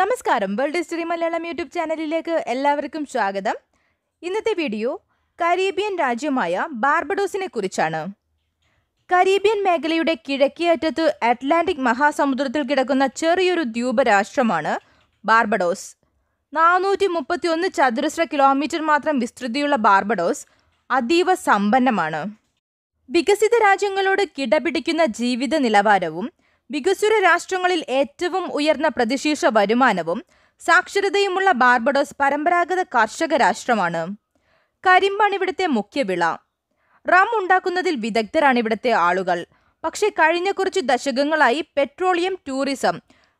നമസ്കാരം world history Malayalam YouTube ചാനലിലേക്ക് എല്ലാവർക്കും സ്വാഗതം ഇന്നത്തെ വീഡിയോ കരീബിയൻ രാജ്യമായ ബാർബഡോസിനെ കുറിച്ചാണ് കരീബിയൻ മേഖലയുടെ കിഴക്കേ അറ്റത്ത് അറ്റ്ലാന്റിക് മഹാസമുദ്രത്തിൽ കിടക്കുന്ന ചെറിയൊരു രാഷ്ട്രമാണ് ബാർബഡോസ് നാനൂറ്റി ഒന്ന് ചതുരശ്ര കിലോമീറ്റർ മാത്രം വിസ്തൃതിയുള്ള ബാർബഡോസ് അതീവ സമ്പന്നമാണ് വികസിത രാജ്യങ്ങളോട് കിടപിടിക്കുന്ന ജീവിത നിലവാരവും വികസ്വര രാഷ്ട്രങ്ങളിൽ ഏറ്റവും ഉയർന്ന പ്രതിശീർഷ വരുമാനവും സാക്ഷരതയുമുള്ള ബാർബഡോസ് പരമ്പരാഗത കാർഷിക രാഷ്ട്രമാണ് കരിമ്പാണ് ഇവിടുത്തെ മുഖ്യവിള റം ഉണ്ടാക്കുന്നതിൽ വിദഗ്ധരാണ് ഇവിടുത്തെ ആളുകൾ പക്ഷേ കഴിഞ്ഞ കുറച്ച് ദശകങ്ങളായി പെട്രോളിയം ടൂറിസം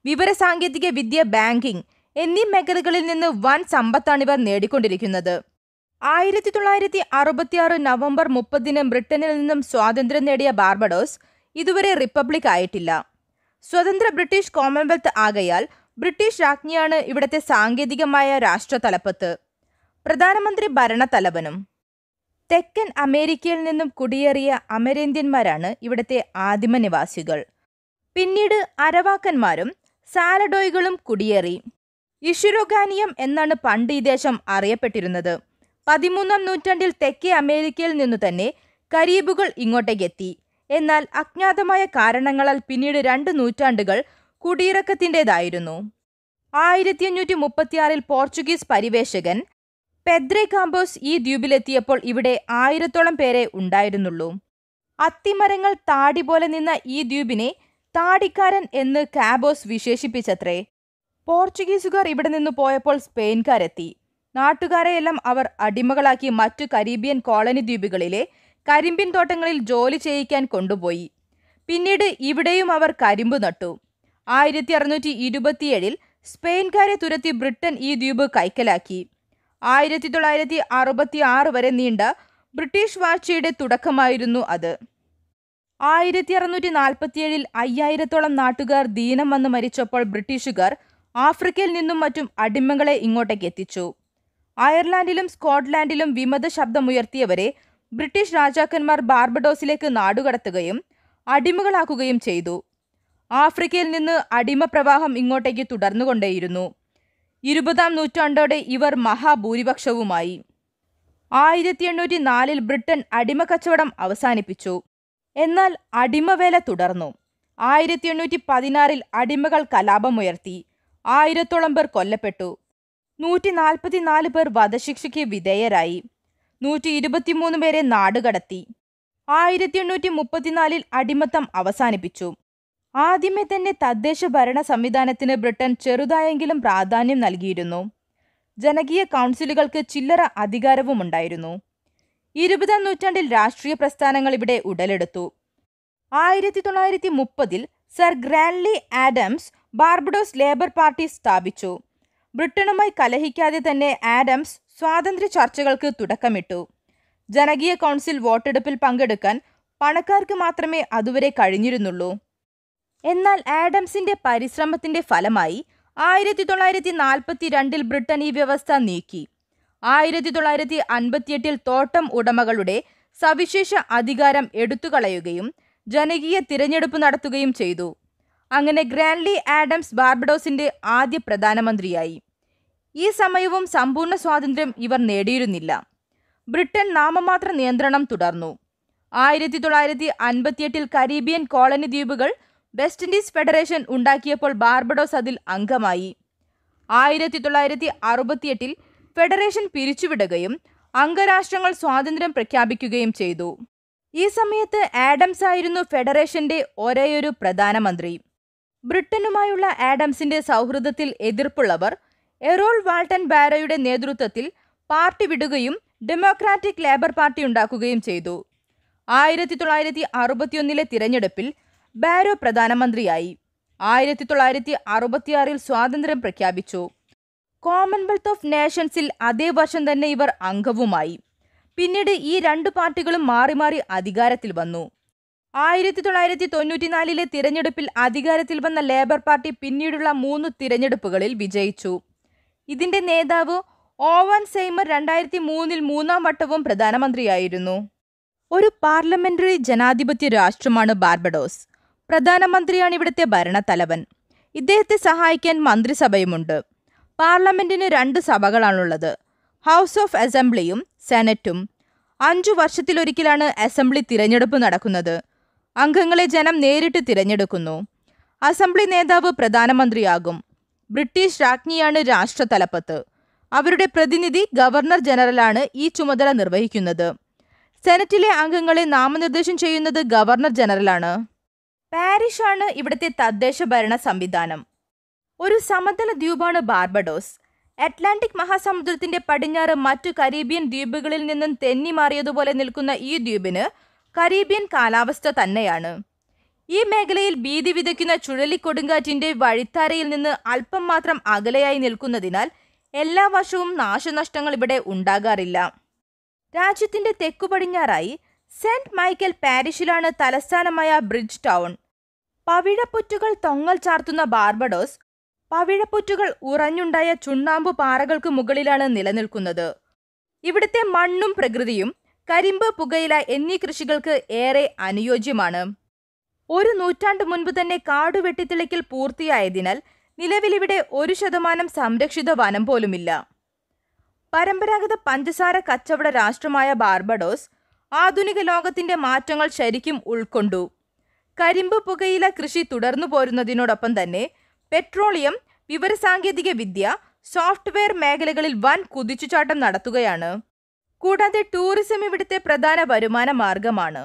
വിവരസാങ്കേതിക വിദ്യ ബാങ്കിംഗ് എന്നീ മേഖലകളിൽ നിന്ന് വൻ സമ്പത്താണ് ഇവർ നേടിക്കൊണ്ടിരിക്കുന്നത് ആയിരത്തി തൊള്ളായിരത്തി അറുപത്തിയാറ് നവംബർ മുപ്പതിന് ബ്രിട്ടനിൽ നിന്നും സ്വാതന്ത്ര്യം നേടിയ ബാർബഡോസ് ഇതുവരെ റിപ്പബ്ലിക് ആയിട്ടില്ല സ്വതന്ത്ര ബ്രിട്ടീഷ് കോമൺവെൽത്ത് ആകയാൽ ബ്രിട്ടീഷ് രാജ്ഞിയാണ് ഇവിടത്തെ സാങ്കേതികമായ രാഷ്ട്രതലപ്പത്ത് പ്രധാനമന്ത്രി ഭരണതലവനും തെക്കൻ അമേരിക്കയിൽ നിന്നും കുടിയേറിയ അമരേന്ത്യന്മാരാണ് ഇവിടത്തെ ആദിമ നിവാസികൾ പിന്നീട് അരവാക്കന്മാരും സാലഡോയ്കളും കുടിയേറി ഇഷുരോഗാനിയം എന്നാണ് പണ്ട് ഈ ദേശം അറിയപ്പെട്ടിരുന്നത് പതിമൂന്നാം നൂറ്റാണ്ടിൽ തെക്കേ അമേരിക്കയിൽ നിന്നു തന്നെ കരീബുകൾ ഇങ്ങോട്ടേക്കെത്തി എന്നാൽ അജ്ഞാതമായ കാരണങ്ങളാൽ പിന്നീട് രണ്ട് നൂറ്റാണ്ടുകൾ കുടിയിറക്കത്തിൻ്റെതായിരുന്നു ആയിരത്തി അഞ്ഞൂറ്റി മുപ്പത്തിയാറിൽ പോർച്ചുഗീസ് പരിവേഷകൻ പെദ്രെ കാമ്പോസ് ഈ ദ്വീപിലെത്തിയപ്പോൾ ഇവിടെ ആയിരത്തോളം പേരെ ഉണ്ടായിരുന്നുള്ളൂ അത്തിമരങ്ങൾ താടി പോലെ നിന്ന ഈ ദ്വീപിനെ താടിക്കാരൻ എന്ന് കാബോസ് വിശേഷിപ്പിച്ചത്രേ പോർച്ചുഗീസുകാർ ഇവിടെ നിന്ന് പോയപ്പോൾ സ്പെയിൻകാരെത്തി നാട്ടുകാരെയെല്ലാം അവർ അടിമകളാക്കി മറ്റു കരീബിയൻ കോളനി ദ്വീപുകളിലെ കരിമ്പിൻ തോട്ടങ്ങളിൽ ജോലി ചെയ്യിക്കാൻ കൊണ്ടുപോയി പിന്നീട് ഇവിടെയും അവർ കരിമ്പ് നട്ടു ആയിരത്തി അറുന്നൂറ്റി ഇരുപത്തിയേഴിൽ സ്പെയിൻകാരെ തുരത്തി ബ്രിട്ടൻ ഈ ദ്വീപ് കൈക്കലാക്കി ആയിരത്തി തൊള്ളായിരത്തി അറുപത്തി ആറ് വരെ നീണ്ട ബ്രിട്ടീഷ് വാഴ്ചയുടെ തുടക്കമായിരുന്നു അത് ആയിരത്തി അറുന്നൂറ്റി നാൽപ്പത്തിയേഴിൽ അയ്യായിരത്തോളം നാട്ടുകാർ ദീനം വന്ന് മരിച്ചപ്പോൾ ബ്രിട്ടീഷുകാർ ആഫ്രിക്കയിൽ നിന്നും മറ്റും അടിമകളെ ഇങ്ങോട്ടേക്ക് എത്തിച്ചു അയർലാൻഡിലും സ്കോട്ട്ലാൻഡിലും വിമത ശബ്ദമുയർത്തിയവരെ ബ്രിട്ടീഷ് രാജാക്കന്മാർ ബാർബഡോസിലേക്ക് നാടുകടത്തുകയും അടിമകളാക്കുകയും ചെയ്തു ആഫ്രിക്കയിൽ നിന്ന് അടിമ പ്രവാഹം ഇങ്ങോട്ടേക്ക് തുടർന്നുകൊണ്ടേയിരുന്നു ഇരുപതാം നൂറ്റാണ്ടോടെ ഇവർ മഹാഭൂരിപക്ഷവുമായി ആയിരത്തി എണ്ണൂറ്റി നാലിൽ ബ്രിട്ടൻ അടിമ കച്ചവടം അവസാനിപ്പിച്ചു എന്നാൽ അടിമവേല തുടർന്നു ആയിരത്തി എണ്ണൂറ്റി പതിനാറിൽ അടിമകൾ കലാപമുയർത്തി ആയിരത്തോളം പേർ കൊല്ലപ്പെട്ടു നൂറ്റി നാല് പേർ വധശിക്ഷയ്ക്ക് വിധേയരായി നൂറ്റി ഇരുപത്തിമൂന്ന് പേരെ നാടുകടത്തി ആയിരത്തി എണ്ണൂറ്റി മുപ്പത്തിനാലിൽ അടിമത്തം അവസാനിപ്പിച്ചു ആദ്യമേ തന്നെ തദ്ദേശ ഭരണ സംവിധാനത്തിന് ബ്രിട്ടൻ ചെറുതായെങ്കിലും പ്രാധാന്യം നൽകിയിരുന്നു ജനകീയ കൗൺസിലുകൾക്ക് ചില്ലറ ഉണ്ടായിരുന്നു ഇരുപതാം നൂറ്റാണ്ടിൽ രാഷ്ട്രീയ പ്രസ്ഥാനങ്ങൾ ഇവിടെ ഉടലെടുത്തു ആയിരത്തി തൊള്ളായിരത്തി മുപ്പതിൽ sir Grantley Adams Barbados Labour Party സ്ഥാപിച്ചു ബ്രിട്ടനുമായി കലഹിക്കാതെ തന്നെ ആഡംസ് സ്വാതന്ത്ര്യ ചർച്ചകൾക്ക് തുടക്കമിട്ടു ജനകീയ കൗൺസിൽ വോട്ടെടുപ്പിൽ പങ്കെടുക്കാൻ പണക്കാർക്ക് മാത്രമേ അതുവരെ കഴിഞ്ഞിരുന്നുള്ളൂ എന്നാൽ ആഡംസിന്റെ പരിശ്രമത്തിന്റെ ഫലമായി ആയിരത്തി തൊള്ളായിരത്തി നാൽപ്പത്തി രണ്ടിൽ ബ്രിട്ടൻ ഈ വ്യവസ്ഥ നീക്കി ആയിരത്തി തൊള്ളായിരത്തി അൻപത്തിയെട്ടിൽ തോട്ടം ഉടമകളുടെ സവിശേഷ അധികാരം എടുത്തുകളയുകയും ജനകീയ തിരഞ്ഞെടുപ്പ് നടത്തുകയും ചെയ്തു അങ്ങനെ ഗ്രാൻലി ആഡംസ് ബാർബഡോസിന്റെ ആദ്യ പ്രധാനമന്ത്രിയായി ഈ സമയവും സമ്പൂർണ്ണ സ്വാതന്ത്ര്യം ഇവർ നേടിയിരുന്നില്ല ബ്രിട്ടൻ നാമമാത്ര നിയന്ത്രണം തുടർന്നു ആയിരത്തി തൊള്ളായിരത്തി അൻപത്തിയെട്ടിൽ കരീബിയൻ കോളനി ദ്വീപുകൾ വെസ്റ്റ് ഇൻഡീസ് ഫെഡറേഷൻ ഉണ്ടാക്കിയപ്പോൾ ബാർബഡോസ് അതിൽ അംഗമായി ആയിരത്തി തൊള്ളായിരത്തി അറുപത്തിയെട്ടിൽ ഫെഡറേഷൻ പിരിച്ചുവിടുകയും അംഗരാഷ്ട്രങ്ങൾ സ്വാതന്ത്ര്യം പ്രഖ്യാപിക്കുകയും ചെയ്തു ഈ സമയത്ത് ആഡംസ് ആയിരുന്നു ഫെഡറേഷന്റെ ഒരേയൊരു പ്രധാനമന്ത്രി ബ്രിട്ടനുമായുള്ള ആഡംസിന്റെ സൗഹൃദത്തിൽ എതിർപ്പുള്ളവർ എറോൾ വാൾട്ടൻ ബാരയുടെ നേതൃത്വത്തിൽ പാർട്ടി വിടുകയും ഡെമോക്രാറ്റിക് ലേബർ പാർട്ടി ഉണ്ടാക്കുകയും ചെയ്തു ആയിരത്തി തൊള്ളായിരത്തി അറുപത്തിയൊന്നിലെ തിരഞ്ഞെടുപ്പിൽ ബാരോ പ്രധാനമന്ത്രിയായി ആയിരത്തി തൊള്ളായിരത്തി അറുപത്തിയാറിൽ സ്വാതന്ത്ര്യം പ്രഖ്യാപിച്ചു കോമൺവെൽത്ത് ഓഫ് നേഷൻസിൽ അതേ വർഷം തന്നെ ഇവർ അംഗവുമായി പിന്നീട് ഈ രണ്ട് പാർട്ടികളും മാറി മാറി അധികാരത്തിൽ വന്നു ആയിരത്തി തൊള്ളായിരത്തി തൊണ്ണൂറ്റിനാലിലെ തിരഞ്ഞെടുപ്പിൽ അധികാരത്തിൽ വന്ന ലേബർ പാർട്ടി പിന്നീടുള്ള മൂന്ന് തിരഞ്ഞെടുപ്പുകളിൽ വിജയിച്ചു ഇതിന്റെ നേതാവ് ഓവൻ സെയ്മർ രണ്ടായിരത്തി മൂന്നിൽ മൂന്നാം വട്ടവും പ്രധാനമന്ത്രിയായിരുന്നു ഒരു പാർലമെന്ററി ജനാധിപത്യ രാഷ്ട്രമാണ് ബാർബഡോസ് പ്രധാനമന്ത്രിയാണ് ഇവിടുത്തെ ഭരണത്തലവൻ ഇദ്ദേഹത്തെ സഹായിക്കാൻ മന്ത്രിസഭയുമുണ്ട് പാർലമെന്റിന് രണ്ട് സഭകളാണുള്ളത് ഹൗസ് ഓഫ് അസംബ്ലിയും സെനറ്റും അഞ്ചു വർഷത്തിലൊരിക്കലാണ് അസംബ്ലി തിരഞ്ഞെടുപ്പ് നടക്കുന്നത് അംഗങ്ങളെ ജനം നേരിട്ട് തിരഞ്ഞെടുക്കുന്നു അസംബ്ലി നേതാവ് പ്രധാനമന്ത്രിയാകും ബ്രിട്ടീഷ് രാജ്ഞിയാണ് രാഷ്ട്രതലപ്പത്ത് അവരുടെ പ്രതിനിധി ഗവർണർ ജനറലാണ് ഈ ചുമതല നിർവഹിക്കുന്നത് സെനറ്റിലെ അംഗങ്ങളെ നാമനിർദ്ദേശം ചെയ്യുന്നത് ഗവർണർ ജനറലാണ് പാരീഷ് ആണ് ഇവിടുത്തെ തദ്ദേശ ഭരണ സംവിധാനം ഒരു സമതല ദ്വീപാണ് ബാർബഡോസ് അറ്റ്ലാന്റിക് മഹാസമുദ്രത്തിന്റെ പടിഞ്ഞാറ് മറ്റു കരീബിയൻ ദ്വീപുകളിൽ നിന്നും തെന്നി മാറിയതുപോലെ നിൽക്കുന്ന ഈ ദ്വീപിന് കരീബിയൻ കാലാവസ്ഥ തന്നെയാണ് ഈ മേഖലയിൽ ഭീതി വിതയ്ക്കുന്ന ചുഴലിക്കൊടുങ്കാറ്റിന്റെ വഴിത്താരയിൽ നിന്ന് അല്പം മാത്രം അകലെയായി നിൽക്കുന്നതിനാൽ എല്ലാ വർഷവും നാശനഷ്ടങ്ങൾ ഇവിടെ ഉണ്ടാകാറില്ല രാജ്യത്തിന്റെ തെക്കു പടിഞ്ഞാറായി സെന്റ് മൈക്കൽ പാരിഷിലാണ് തലസ്ഥാനമായ ബ്രിഡ്ജ് ടൗൺ പവിഴപ്പുറ്റുകൾ തൊങ്ങൽ ചാർത്തുന്ന ബാർബഡോസ് പവിഴപ്പുറ്റുകൾ ഉറഞ്ഞുണ്ടായ ചുണ്ണാമ്പു പാറകൾക്ക് മുകളിലാണ് നിലനിൽക്കുന്നത് ഇവിടുത്തെ മണ്ണും പ്രകൃതിയും കരിമ്പ് പുകയില എന്നീ കൃഷികൾക്ക് ഏറെ അനുയോജ്യമാണ് ഒരു നൂറ്റാണ്ട് മുൻപ് തന്നെ കാട് വെട്ടിത്തെളിക്കൽ പൂർത്തിയായതിനാൽ നിലവിലിവിടെ ഒരു ശതമാനം സംരക്ഷിത വനം പോലുമില്ല പരമ്പരാഗത പഞ്ചസാര കച്ചവട രാഷ്ട്രമായ ബാർബഡോസ് ആധുനിക ലോകത്തിന്റെ മാറ്റങ്ങൾ ശരിക്കും ഉൾക്കൊണ്ടു കരിമ്പ് പുകയില കൃഷി തുടർന്നു പോരുന്നതിനോടൊപ്പം തന്നെ പെട്രോളിയം വിവരസാങ്കേതിക വിദ്യ സോഫ്റ്റ്വെയർ മേഖലകളിൽ വൻ കുതിച്ചുചാട്ടം നടത്തുകയാണ് കൂടാതെ ടൂറിസം ഇവിടുത്തെ പ്രധാന വരുമാന മാർഗമാണ്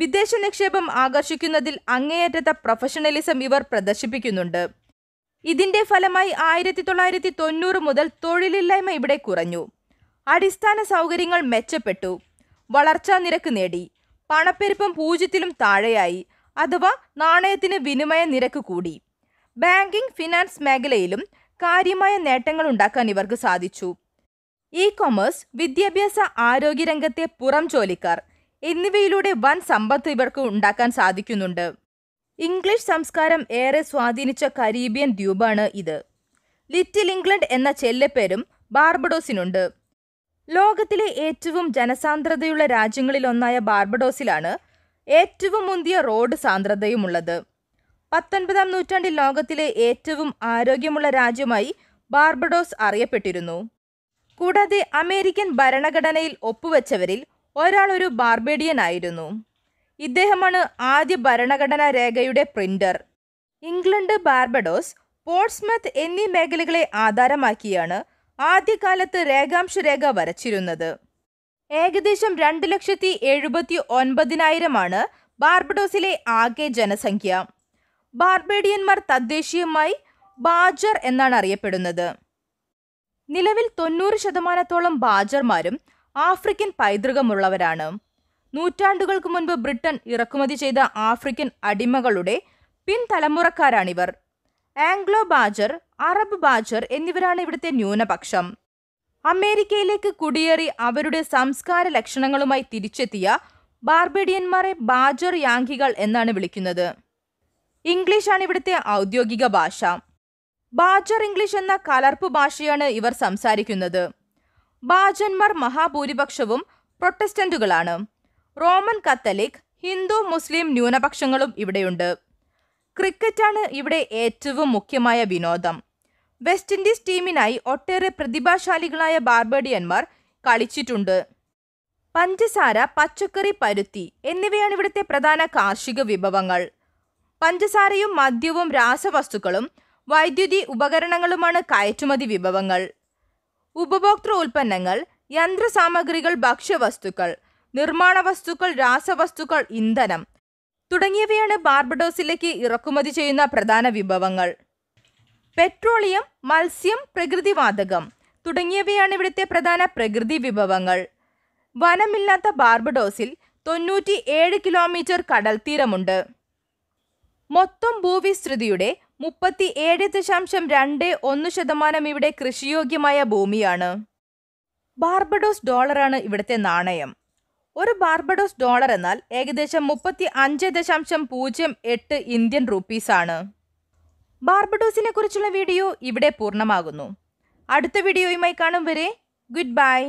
വിദേശ നിക്ഷേപം ആകർഷിക്കുന്നതിൽ അങ്ങേയറ്റത്തെ പ്രൊഫഷണലിസം ഇവർ പ്രദർശിപ്പിക്കുന്നുണ്ട് ഇതിന്റെ ഫലമായി ആയിരത്തി തൊള്ളായിരത്തി തൊണ്ണൂറ് മുതൽ തൊഴിലില്ലായ്മ ഇവിടെ കുറഞ്ഞു അടിസ്ഥാന സൗകര്യങ്ങൾ മെച്ചപ്പെട്ടു വളർച്ചാ നിരക്ക് നേടി പണപ്പെരുപ്പം പൂജ്യത്തിലും താഴെയായി അഥവാ നാണയത്തിന് വിനിമയ നിരക്ക് കൂടി ബാങ്കിംഗ് ഫിനാൻസ് മേഖലയിലും കാര്യമായ നേട്ടങ്ങൾ ഉണ്ടാക്കാൻ ഇവർക്ക് സാധിച്ചു ഇ കൊമേഴ്സ് വിദ്യാഭ്യാസ ആരോഗ്യരംഗത്തെ പുറം ജോലിക്കാർ എന്നിവയിലൂടെ വൻ സമ്പത്ത് ഇവർക്ക് ഉണ്ടാക്കാൻ സാധിക്കുന്നുണ്ട് ഇംഗ്ലീഷ് സംസ്കാരം ഏറെ സ്വാധീനിച്ച കരീബിയൻ ദ്വീപാണ് ഇത് ലിറ്റിൽ ഇംഗ്ലണ്ട് എന്ന ചെല്ലപ്പേരും ബാർബഡോസിനുണ്ട് ലോകത്തിലെ ഏറ്റവും ജനസാന്ദ്രതയുള്ള രാജ്യങ്ങളിലൊന്നായ ബാർബഡോസിലാണ് ഏറ്റവും മുന്തിയ റോഡ് സാന്ദ്രതയുമുള്ളത് പത്തൊൻപതാം നൂറ്റാണ്ടിൽ ലോകത്തിലെ ഏറ്റവും ആരോഗ്യമുള്ള രാജ്യമായി ബാർബഡോസ് അറിയപ്പെട്ടിരുന്നു കൂടാതെ അമേരിക്കൻ ഭരണഘടനയിൽ ഒപ്പുവെച്ചവരിൽ ഒരാൾ ഒരു ബാർബേഡിയൻ ആയിരുന്നു ഇദ്ദേഹമാണ് ആദ്യ ഭരണഘടനാ രേഖയുടെ പ്രിന്റർ ഇംഗ്ലണ്ട് ബാർബഡോസ് പോർട്സ്മത്ത് എന്നീ മേഖലകളെ ആധാരമാക്കിയാണ് ആദ്യകാലത്ത് രേഖാംശ രേഖ വരച്ചിരുന്നത് ഏകദേശം രണ്ട് ലക്ഷത്തി എഴുപത്തി ഒൻപതിനായിരമാണ് ബാർബഡോസിലെ ആകെ ജനസംഖ്യ ബാർബേഡിയന്മാർ തദ്ദേശീയമായി ബാജർ എന്നാണ് അറിയപ്പെടുന്നത് നിലവിൽ തൊണ്ണൂറ് ശതമാനത്തോളം ബാജർമാരും ആഫ്രിക്കൻ പൈതൃകമുള്ളവരാണ് നൂറ്റാണ്ടുകൾക്ക് മുൻപ് ബ്രിട്ടൻ ഇറക്കുമതി ചെയ്ത ആഫ്രിക്കൻ അടിമകളുടെ പിൻതലമുറക്കാരാണിവർ ആംഗ്ലോ ബാജർ അറബ് ബാജർ എന്നിവരാണ് ഇവിടുത്തെ ന്യൂനപക്ഷം അമേരിക്കയിലേക്ക് കുടിയേറി അവരുടെ സംസ്കാര ലക്ഷണങ്ങളുമായി തിരിച്ചെത്തിയ ബാർബേഡിയന്മാരെ ബാജർ യാങ്കികൾ എന്നാണ് വിളിക്കുന്നത് ഇംഗ്ലീഷാണ് ഇവിടുത്തെ ഔദ്യോഗിക ഭാഷ ബാജർ ഇംഗ്ലീഷ് എന്ന കലർപ്പ് ഭാഷയാണ് ഇവർ സംസാരിക്കുന്നത് ബാജന്മാർ മഹാഭൂരിപക്ഷവും പ്രൊട്ടസ്റ്റന്റുകളാണ് റോമൻ കത്തലിക് ഹിന്ദു മുസ്ലിം ന്യൂനപക്ഷങ്ങളും ഇവിടെയുണ്ട് ക്രിക്കറ്റാണ് ഇവിടെ ഏറ്റവും മുഖ്യമായ വിനോദം വെസ്റ്റ് ഇൻഡീസ് ടീമിനായി ഒട്ടേറെ പ്രതിഭാശാലികളായ ബാർബേഡിയന്മാർ കളിച്ചിട്ടുണ്ട് പഞ്ചസാര പച്ചക്കറി പരുത്തി എന്നിവയാണ് ഇവിടുത്തെ പ്രധാന കാർഷിക വിഭവങ്ങൾ പഞ്ചസാരയും മദ്യവും രാസവസ്തുക്കളും വൈദ്യുതി ഉപകരണങ്ങളുമാണ് കയറ്റുമതി വിഭവങ്ങൾ ഉപഭോക്തൃ ഉൽപ്പന്നങ്ങൾ യന്ത്രസാമഗ്രികൾ ഭക്ഷ്യവസ്തുക്കൾ നിർമ്മാണ വസ്തുക്കൾ രാസവസ്തുക്കൾ ഇന്ധനം തുടങ്ങിയവയാണ് ബാർബഡോസിലേക്ക് ഇറക്കുമതി ചെയ്യുന്ന പ്രധാന വിഭവങ്ങൾ പെട്രോളിയം മത്സ്യം പ്രകൃതിവാതകം തുടങ്ങിയവയാണ് ഇവിടുത്തെ പ്രധാന പ്രകൃതി വിഭവങ്ങൾ വനമില്ലാത്ത ബാർബഡോസിൽ തൊണ്ണൂറ്റി ഏഴ് കിലോമീറ്റർ കടൽ തീരമുണ്ട് മൊത്തം ഭൂവിസ്തൃതിയുടെ മുപ്പത്തി ഏഴ് ദശാംശം രണ്ട് ഒന്ന് ശതമാനം ഇവിടെ കൃഷിയോഗ്യമായ ഭൂമിയാണ് ബാർബഡോസ് ഡോളറാണ് ഇവിടുത്തെ നാണയം ഒരു ബാർബഡോസ് ഡോളർ എന്നാൽ ഏകദേശം മുപ്പത്തി അഞ്ച് ദശാംശം പൂജ്യം എട്ട് ഇന്ത്യൻ റുപ്പീസാണ് ബാർബഡോസിനെ കുറിച്ചുള്ള വീഡിയോ ഇവിടെ പൂർണ്ണമാകുന്നു അടുത്ത വീഡിയോയുമായി കാണും വരെ ഗുഡ് ബൈ